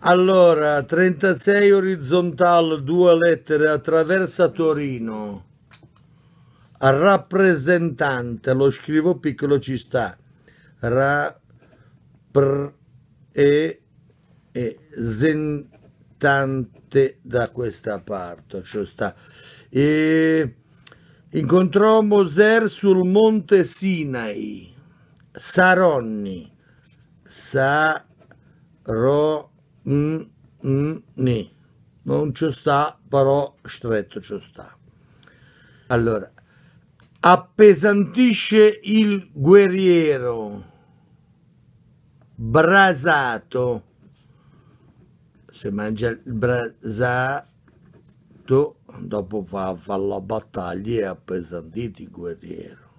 Allora, 36 orizzontale, due lettere, attraversa Torino. Rappresentante, lo scrivo piccolo, ci sta. Ra, pr, e, e, zentante da questa parte, cioè sta. E, incontrò Moser sul monte Sinai. Saronni. Saronni non ci sta, però stretto ci sta. Allora, appesantisce il guerriero, brasato, se mangia il brasato, dopo fa, fa la battaglia e appesantito il guerriero.